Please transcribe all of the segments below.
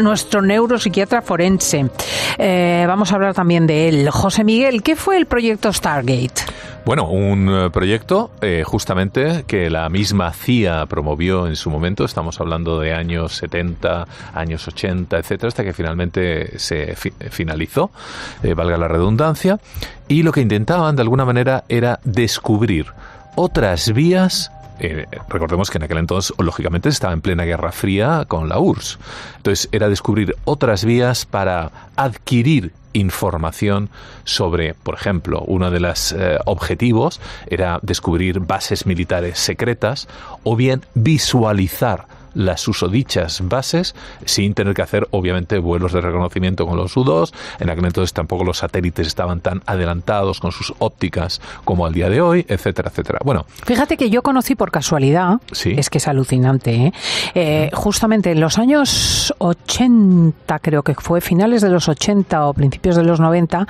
nuestro neuropsiquiatra forense. Eh, vamos a hablar también de él. José Miguel, ¿qué fue el proyecto Stargate? Bueno, un eh, proyecto eh, justamente que la misma CIA promovió en su momento. Estamos hablando de años 70, años 80, etcétera, hasta que finalmente se finalizó, valga la redundancia. Y lo que intentaban de alguna manera era descubrir otras vías eh, recordemos que en aquel entonces, lógicamente, estaba en plena Guerra Fría con la URSS. Entonces, era descubrir otras vías para adquirir información sobre, por ejemplo, uno de los eh, objetivos era descubrir bases militares secretas o bien visualizar las usodichas bases sin tener que hacer, obviamente, vuelos de reconocimiento con los U-2. En aquel entonces tampoco los satélites estaban tan adelantados con sus ópticas como al día de hoy, etcétera, etcétera. Bueno. Fíjate que yo conocí por casualidad, ¿Sí? es que es alucinante, ¿eh? Eh, justamente en los años 80, creo que fue, finales de los 80 o principios de los 90,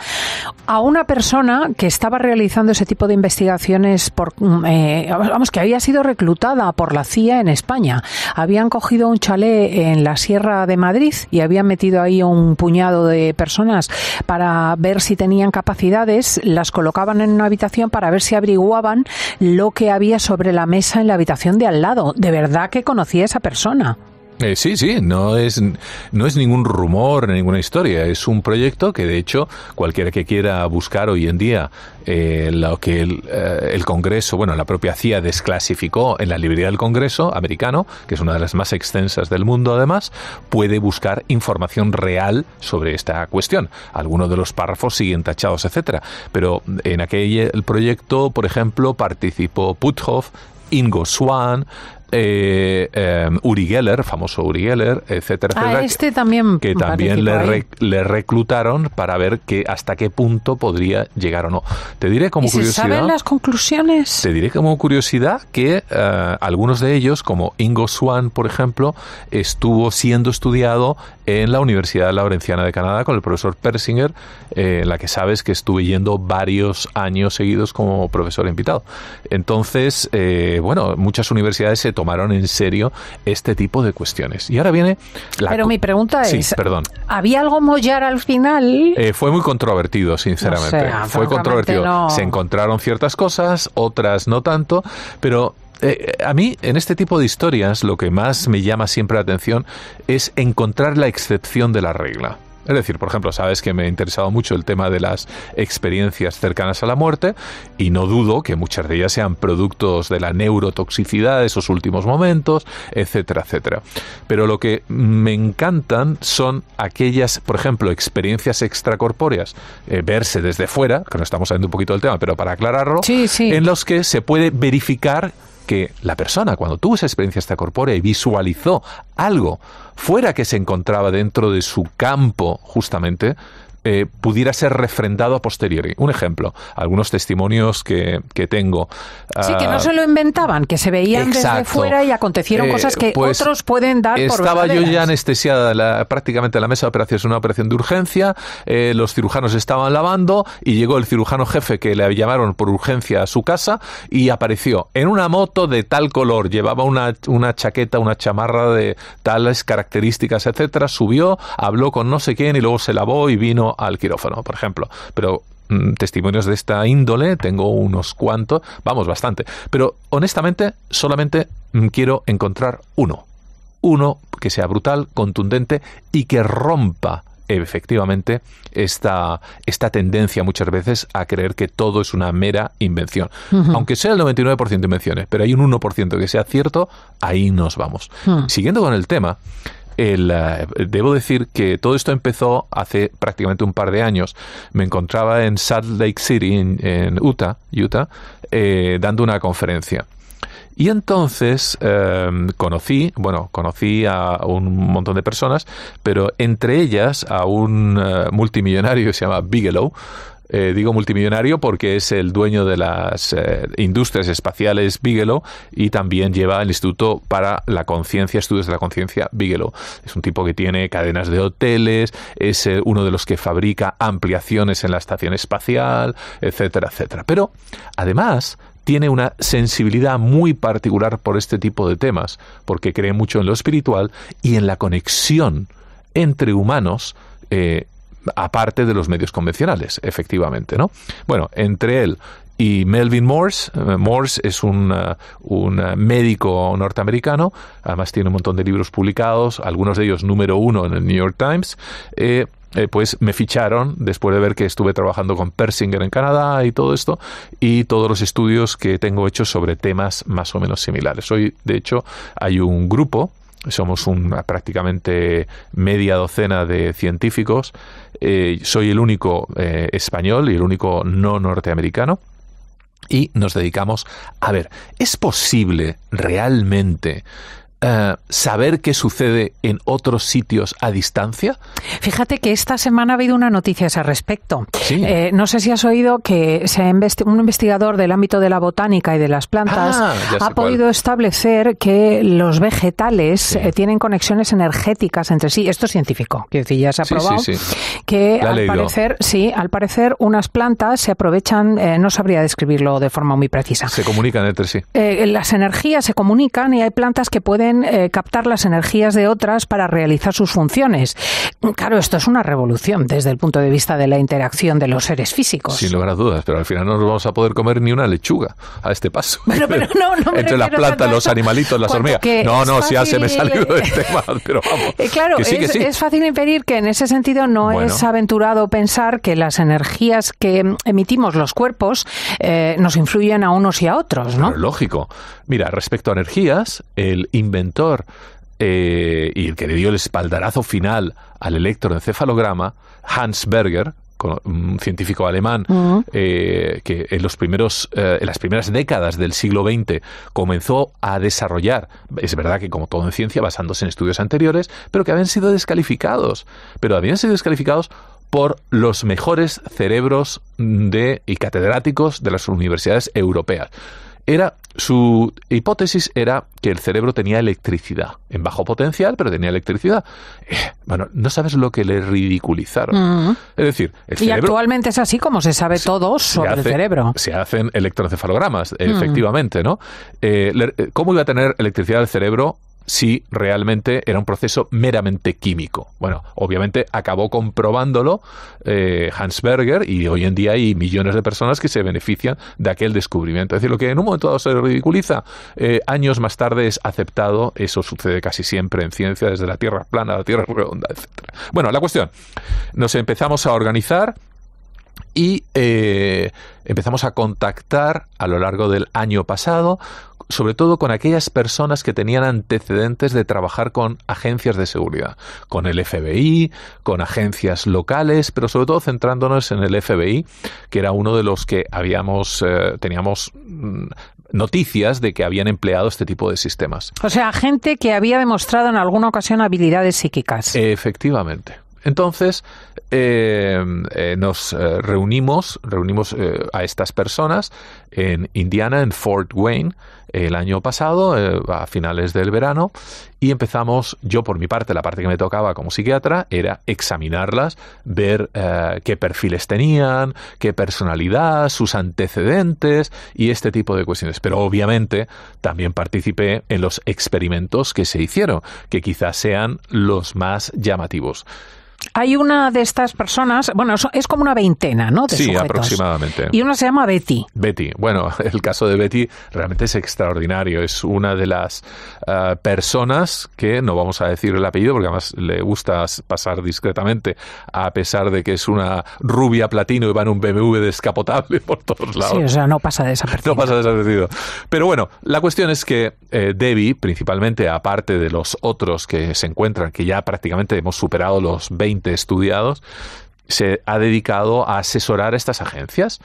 a una persona que estaba realizando ese tipo de investigaciones por, mm, eh, vamos, que había sido reclutada por la CIA en España. Había habían cogido un chalet en la Sierra de Madrid y habían metido ahí un puñado de personas para ver si tenían capacidades, las colocaban en una habitación para ver si averiguaban lo que había sobre la mesa en la habitación de al lado. De verdad que conocía a esa persona. Eh, sí, sí, no es, no es ningún rumor, ninguna historia. Es un proyecto que, de hecho, cualquiera que quiera buscar hoy en día eh, lo que eh, el, Congreso, bueno, la propia CIA desclasificó en la librería del Congreso americano, que es una de las más extensas del mundo, además, puede buscar información real sobre esta cuestión. Algunos de los párrafos siguen tachados, etcétera. Pero en aquel proyecto, por ejemplo, participó Puthoff, Ingo Swan, eh, em, Uri Geller, famoso Uri Geller, etcétera, ah, este que, también le, reclutaron para ver que hasta qué punto podría llegar o no. Te diré como curiosidad. ¿Saben las conclusiones? Te diré como curiosidad que eh, algunos de ellos, como Ingo Swan, por ejemplo, estuvo siendo estudiado en la Universidad Laurenciana de Canadá con el profesor Persinger, eh, en la que sabes que estuve yendo varios años seguidos como profesor invitado. Entonces, eh, bueno, muchas universidades se tomaron en serio este tipo de cuestiones. Y ahora viene Pero mi pregunta es, perdón. ¿había algo mollar al final? Eh, fue muy controvertido, sinceramente. fue controvertido. Se encontraron ciertas cosas, otras no tanto, pero eh, a mí, en este tipo de historias, lo que más me llama siempre la atención es encontrar la excepción de la regla. Es decir, por ejemplo, sabes que me ha interesado mucho el tema de las experiencias cercanas a la muerte y no dudo que muchas de ellas sean productos de la neurotoxicidad de esos últimos momentos, etcétera, etcétera. Pero lo que me encantan son aquellas, por ejemplo, experiencias extracorpóreas, eh, verse desde fuera, que no estamos saliendo un poquito del tema, pero para aclararlo, en los que se puede verificar que la persona, cuando tuvo esa experiencia extracorpórea y visualizó algo fuera que se encontraba dentro de su campo, justamente, eh, pudiera ser refrendado a posteriori. Un ejemplo, algunos testimonios que, que tengo. Sí, que no ah, se lo inventaban, que se veían desde fuera y acontecieron eh, cosas que pues, otros pueden dar por Estaba yo ya anestesiada prácticamente en la mesa de operaciones, una operación de urgencia, eh, los cirujanos estaban lavando y llegó el cirujano jefe que le llamaron por urgencia a su casa y apareció en una moto de tal color, llevaba una, una chaqueta, una chamarra de tales características, etcétera, subió, habló con no sé quién y luego se lavó y vino al quirófano, por ejemplo. Pero mm, testimonios de esta índole tengo unos cuantos, vamos, bastante. Pero honestamente, solamente mm, quiero encontrar uno. Uno que sea brutal, contundente y que rompa efectivamente esta, esta tendencia muchas veces a creer que todo es una mera invención. Aunque sea el 99% invenciones, pero hay un 1% que sea cierto, ahí nos vamos. Hmm. Siguiendo con el tema, el, eh, debo decir que todo esto empezó hace prácticamente un par de años. Me encontraba en Salt Lake City, en, Utah, Utah eh, dando una conferencia. Y entonces em, conocí, bueno, conocí a un montón de personas, pero entre ellas a un eh, multimillonario que se llama Bigelow, eh, digo multimillonario porque es el dueño de las eh, industrias espaciales Bigelow y también lleva el Instituto para la Conciencia, Estudios de la Conciencia Bigelow. Es un tipo que tiene cadenas de hoteles, es eh, uno de los que fabrica ampliaciones en la estación espacial, etcétera, etcétera. Pero además tiene una sensibilidad muy particular por este tipo de temas, porque cree mucho en lo espiritual y en la conexión entre humanos aparte de los medios convencionales, efectivamente, ¿no? Bueno, entre él y Melvin Morse. Eh, Morse es un, eh, eh, médico norteamericano, además tiene un montón de libros publicados, algunos de ellos número uno en el New York Times. pues me ficharon después de ver que estuve trabajando con Persinger en Canadá y todo esto, y todos los estudios que tengo hechos sobre temas más o menos similares. Hoy, de hecho, hay un grupo somos una, prácticamente media docena de científicos. Eh, soy el único eh, español y el único no norteamericano. Y nos dedicamos a ver, ¿es posible realmente eh, saber qué sucede en otros sitios a distancia? Fíjate que esta semana ha habido una noticia al respecto. Eh, no sé si has oído que se un investigador del ámbito de la botánica y de las plantas ah, ha podido establecer que los vegetales eh, tienen conexiones energéticas entre sí. Esto es científico, que ya se ha probado que al parecer, sí, al parecer unas plantas se aprovechan, no sabría describirlo de forma muy precisa. Se comunican entre sí. las energías se comunican y hay plantas que pueden eh, captar las energías de otras para realizar sus funciones. Claro, esto es una revolución desde el punto de vista de la interacción de los seres físicos. Sin lugar a dudas, pero al final no nos vamos a poder comer ni una lechuga a este paso. pero no, no Entre las plantas, los animalitos, las hormigas. No, no, si ya se me salió del eh, tema, pero vamos. Eh, claro, es, fácil impedir que en ese sentido no es aventurado pensar que las energías que emitimos los cuerpos nos influyen a unos y a otros, ¿no? lógico. Mira, respecto a energías, el inventar eh, y el que le dio el espaldarazo final al electroencefalograma, Hans Berger, un científico alemán eh, que en, los primeros, eh, en las primeras décadas del siglo XX comenzó a desarrollar, es verdad que como todo en ciencia, basándose en estudios anteriores, pero que habían sido descalificados, pero habían sido descalificados por los mejores cerebros de, y catedráticos de las universidades europeas. Era su hipótesis era que el cerebro tenía electricidad, en bajo potencial, pero tenía electricidad. Eh, bueno, no sabes lo que le ridiculizaron. Mm. Es decir, y actualmente es así como se sabe todo sobre el cerebro. Se hacen electroencefalogramas, mm. efectivamente, ¿no? Eh, eh, ¿Cómo iba a tener electricidad el cerebro si realmente era un proceso meramente químico. Bueno, obviamente acabó comprobándolo eh, Hans Berger y hoy en día hay millones de personas que se benefician de aquel descubrimiento. Es decir, lo que en un momento dado se ridiculiza, eh, años más tarde es aceptado, eso sucede casi siempre en ciencia, desde la Tierra plana a la Tierra redonda, etc. Bueno, la cuestión, nos empezamos a organizar, y eh, empezamos a contactar a lo largo del año pasado, sobre todo con aquellas personas que tenían antecedentes de trabajar con agencias de seguridad, con el FBI, con agencias locales, pero sobre todo centrándonos en el FBI, que era uno de los que habíamos eh, teníamos mm, noticias de que habían empleado este tipo de sistemas. O sea, gente que había demostrado en alguna ocasión habilidades psíquicas. Efectivamente. Entonces em, eh, nos eh, reunimos, reunimos eh, a estas personas en Indiana, en Fort Wayne, el año pasado, a finales del verano, y empezamos, yo por mi parte, la parte que me tocaba como psiquiatra, era examinarlas, ver qué perfiles tenían, qué personalidad, sus antecedentes y este tipo de cuestiones. Pero obviamente también participé en los experimentos que se hicieron, que quizás sean los más llamativos hay una de estas personas, bueno, es como una veintena, ¿no? sí, aproximadamente. Y una se llama Betty. Betty. Bueno, el caso de Betty realmente es extraordinario. Es una de las eh, personas que, no vamos a decir el apellido porque además le gusta pasar discretamente, a pesar de que es una rubia platino y va en un BMW descapotable por todos lados. Sí, o sea, no pasa desapercibido. no pasa desapercibido. Pero bueno, la cuestión es que eh, Debbie, principalmente, aparte de los otros que se encuentran, que ya prácticamente hemos superado los 20 estudiados, se ha dedicado a asesorar a estas agencias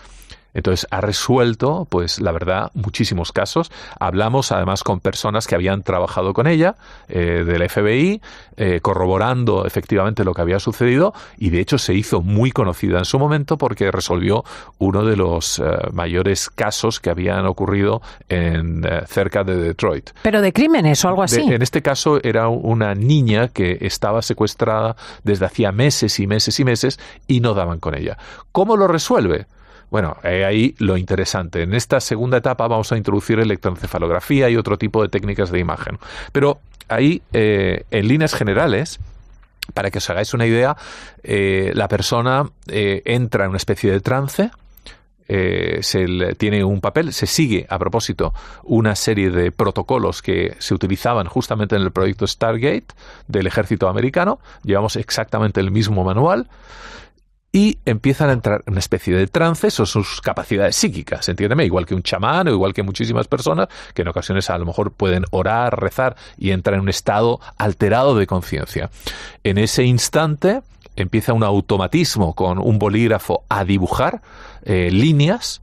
entonces ha resuelto, pues la verdad, muchísimos casos. Hablamos además con personas que habían trabajado con ella, eh, del FBI, eh, corroborando efectivamente lo que había sucedido y de hecho se hizo muy conocida en su momento porque resolvió uno de los eh, mayores casos que habían ocurrido en, cerca de Detroit. Pero de crímenes o algo así. en este caso era una niña que estaba secuestrada desde hacía meses y meses y meses y no daban con ella. ¿Cómo lo resuelve? Bueno, eh, ahí lo interesante. En esta segunda etapa vamos a introducir electroencefalografía y otro tipo de técnicas de imagen. Pero ahí, eh, en líneas generales, para que os hagáis una idea, eh, la persona entra en una especie de trance. se tiene un papel, se sigue a propósito una serie de protocolos que se utilizaban justamente en el proyecto Stargate del ejército americano, llevamos exactamente el mismo manual y empiezan a entrar en una especie de trance, o sus capacidades psíquicas, entiéndeme, igual que un chamán o igual que muchísimas personas que en ocasiones a lo mejor pueden orar, rezar y entrar en un estado alterado de conciencia. En ese instante empieza un automatismo con un bolígrafo a dibujar eh, líneas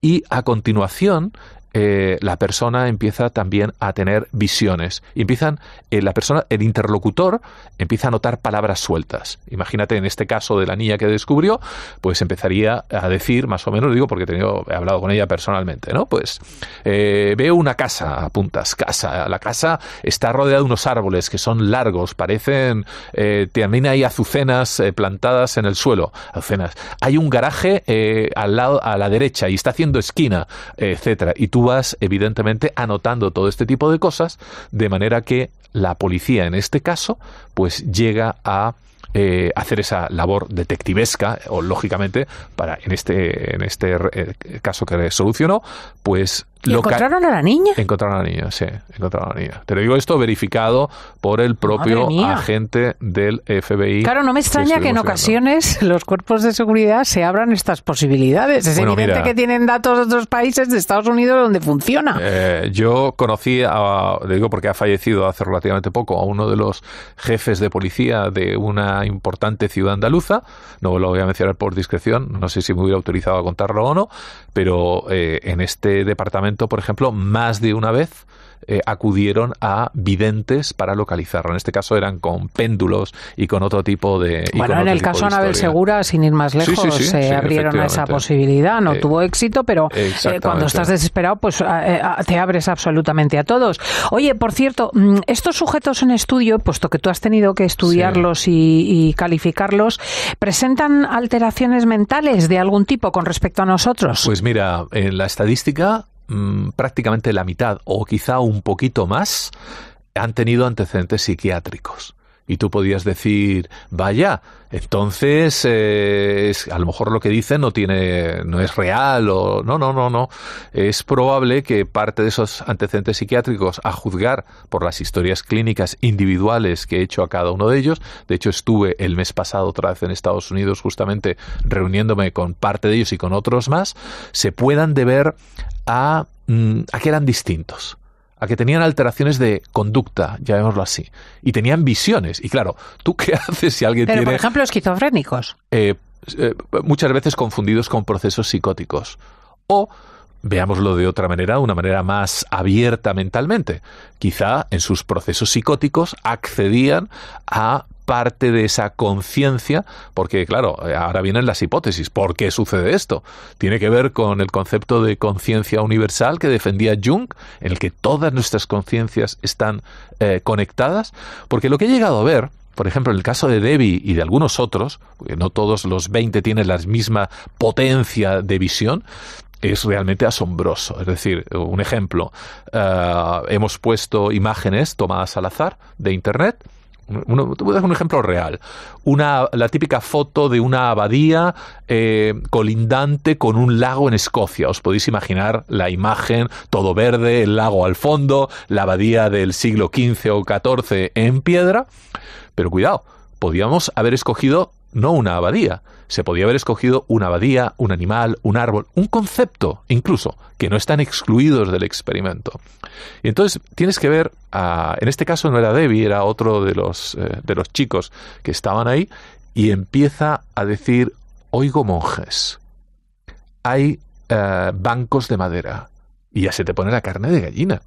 y a continuación eh, la persona empieza también a tener visiones. Empiezan, eh, la persona, el interlocutor empieza a notar palabras sueltas. Imagínate en este caso de la niña que descubrió, pues empezaría a decir, más o menos, digo porque he, hablado con ella personalmente, ¿no? Pues eh, veo una casa, apuntas, casa. La casa está rodeada de unos árboles que son largos, parecen, también hay azucenas plantadas en el suelo. Azucenas. Hay un garaje al lado, a la derecha y está haciendo esquina, etcétera. Y tú vas evidentemente anotando todo este tipo de cosas, de manera que la policía en este caso pues llega a eh, hacer esa labor detectivesca o lógicamente para en este en este eh, caso que solucionó pues ¿Encontraron a la niña? Encontraron a la niña, sí, Te lo digo esto verificado por el propio agente del FBI. Claro, no me extraña que, en ocasiones los cuerpos de seguridad se abran estas posibilidades. Es evidente que tienen datos de otros países, de Estados Unidos, donde funciona. Eh, yo conocí, a, le digo porque ha fallecido hace relativamente poco, a uno de los jefes de policía de una importante ciudad andaluza. No lo voy a mencionar por discreción, no sé si me hubiera autorizado a contarlo o no, pero eh, en este departamento por ejemplo, más de una vez eh, acudieron a videntes para localizarlo. En este caso eran con péndulos y con otro tipo de. Bueno, en el caso de Anabel Segura, sin ir más lejos, se abrieron a esa posibilidad. No eh, tuvo éxito, pero eh, cuando estás desesperado, pues te abres absolutamente a todos. Oye, por cierto, mm, estos sujetos en estudio, puesto que tú has tenido que estudiarlos y, y, calificarlos, ¿presentan alteraciones mentales de algún tipo con respecto a nosotros? Pues mira, en la estadística Mm, prácticamente la mitad o quizá un poquito más han tenido antecedentes psiquiátricos y tú podías decir, vaya, entonces eh, a lo mejor lo que dicen no tiene, no es real o no, no, no, no. Es probable que parte de esos antecedentes psiquiátricos, a juzgar por las historias clínicas individuales que he hecho a cada uno de ellos, de hecho estuve el mes pasado otra vez en Estados Unidos justamente reuniéndome con parte de ellos y con otros más, se puedan deber a, mm, a que eran distintos a que tenían alteraciones de conducta, llamémoslo así, y tenían visiones. Y claro, ¿tú qué haces si alguien Pero, tiene... Por ejemplo, esquizofrénicos. Eh, eh, muchas veces confundidos con procesos psicóticos. O veámoslo de otra manera, una manera más abierta mentalmente. Quizá en sus procesos psicóticos accedían a parte de esa conciencia, porque claro, eh, ahora vienen las hipótesis. ¿Por qué sucede esto? Tiene que ver con el concepto de conciencia universal que defendía Jung, en el que todas nuestras conciencias están eh, conectadas, porque lo que he llegado a ver, por ejemplo, en el caso de Debbie y de algunos otros, no todos los 20 tienen la misma potencia de visión, es realmente asombroso. Es decir, un ejemplo, eh, hemos puesto imágenes tomadas al azar de Internet, te voy a dar un ejemplo real. Una, la típica foto de una abadía eh, colindante con un lago en Escocia. Os podéis imaginar la imagen, todo verde, el lago al fondo, la abadía del siglo XV o XIV en piedra. Pero cuidado, podíamos haber escogido no una abadía. Se podía haber escogido una abadía, un animal, un árbol, un concepto incluso, que no están excluidos del experimento. Y entonces tienes que ver, en este caso no era Debbie, era otro de los, eh, de los chicos que estaban ahí, y empieza a decir, oigo monjes, hay eh, bancos de madera, y ya se te pone la carne de gallina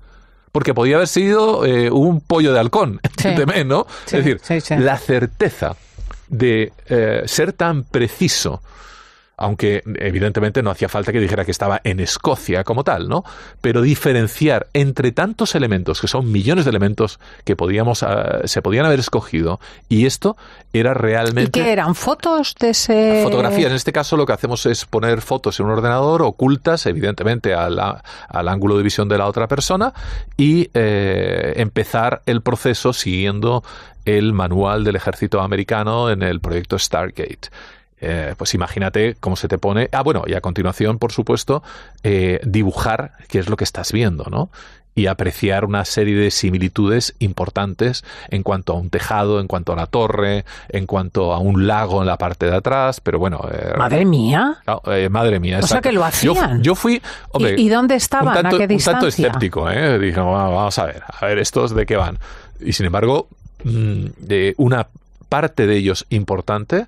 porque podía haber sido eh, un pollo de halcón, de ¿no? es decir, la certeza de eh, ser tan preciso aunque evidentemente no hacía falta que dijera que estaba en Escocia como tal, ¿no? Pero diferenciar entre tantos elementos, que son millones de elementos que podíamos, ah, se podían haber escogido, y esto era realmente... ¿Y qué eran? ¿Fotos de ese...? Fotografías. En este caso lo que hacemos es poner fotos en un ordenador ocultas, evidentemente, al, al ángulo de visión de la otra persona, y eh, empezar el proceso siguiendo el manual del ejército americano en el proyecto Stargate eh, pues imagínate cómo se te pone. Ah, bueno, y a continuación, por supuesto, eh, dibujar qué es lo que estás viendo, ¿no? y apreciar una serie de similitudes importantes en cuanto a un tejado, en cuanto a la torre, en cuanto a un lago en la parte de atrás, pero bueno... Eh, madre mía. madre mía. O que lo hacían. Yo, fui... ¿Y, dónde estaban? ¿A qué distancia? Un tanto escéptico, ¿eh? Dije, vamos a ver, a ver, ¿estos de qué van? Y sin embargo, de mm, una parte de ellos importante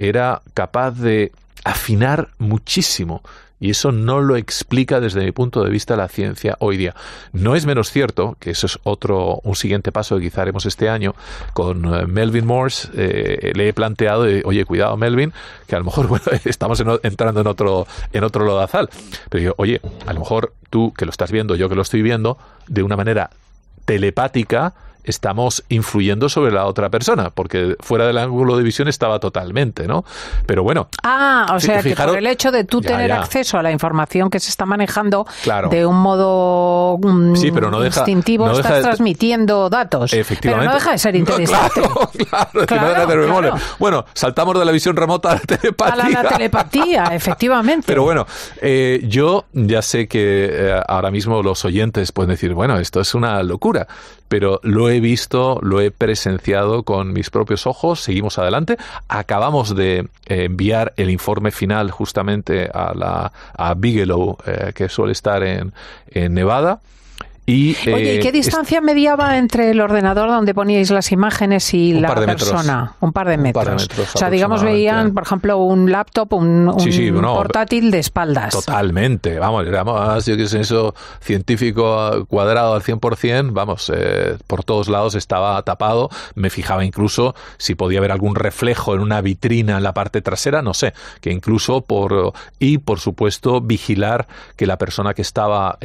era capaz de afinar muchísimo. Y eso no lo explica desde mi punto de vista la ciencia hoy día. No es menos cierto, que eso es otro, un siguiente paso que quizá haremos este año, con eh, Melvin Morse eh, le he planteado, eh, oye, cuidado Melvin, que a lo mejor estamos entrando en otro, en otro lodazal. Pero oye, a lo mejor tú que lo estás viendo, yo que lo estoy viendo, de una manera telepática, estamos influyendo sobre la otra persona, porque fuera del ángulo de visión estaba totalmente, ¿no? Pero bueno. Ah, o sea, fijaros, que el hecho de tú tener acceso a la información que se está manejando de un modo mm, pero no deja, estás transmitiendo datos. Efectivamente. no deja de ser interesante. claro, claro, Bueno, saltamos de la visión remota a la telepatía. A la, telepatía, efectivamente. Pero bueno, eh, yo ya sé que eh, ahora mismo los oyentes pueden decir, bueno, esto es una locura pero lo he visto, lo he presenciado con mis propios ojos. Seguimos adelante. Acabamos de eh, enviar el informe final justamente a, la, a Bigelow, eh, que suele estar en Nevada. Y, Oye, eh, qué distancia mediaba entre el ordenador donde poníais las imágenes y la persona? Un par de metros. o sea, digamos, veían, por ejemplo, un laptop, un, portátil de espaldas. Totalmente, vamos, digamos, yo que eso científico eh, cuadrado al 100%, vamos, eh, por todos lados estaba tapado. Me fijaba incluso si podía haber algún reflejo en una vitrina en la parte trasera, no sé, que incluso por. Y por supuesto, vigilar que la persona que estaba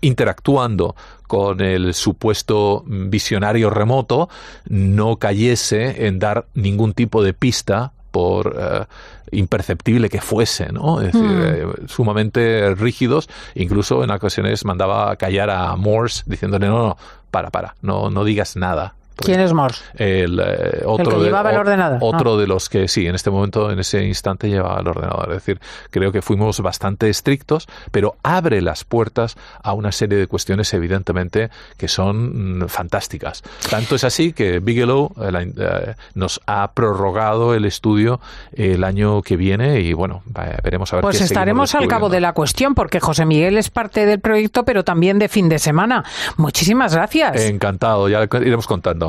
interactuando con el supuesto visionario remoto no cayese en dar ningún tipo de pista por eh, imperceptible que fuese, mm. eh, sumamente rígidos, incluso en ocasiones mandaba callar a Morse diciéndole, no, no, para, para, no, no digas nada, pues, ¿Quién es Morse? El, eh, otro que llevaba de, el ordenador. Ah. Otro de los que, sí, en este momento, en ese instante, llevaba el ordenador. Es decir, creo que fuimos bastante estrictos, pero abre las puertas a una serie de cuestiones, evidentemente, que son mm, fantásticas. Tanto es así que Bigelow eh, eh, nos ha prorrogado el estudio el año que viene y, bueno, veremos a ver Pues estaremos al cabo de la cuestión, porque José Miguel es parte del proyecto, pero también de fin de semana. Muchísimas gracias. Encantado, ya iremos contando.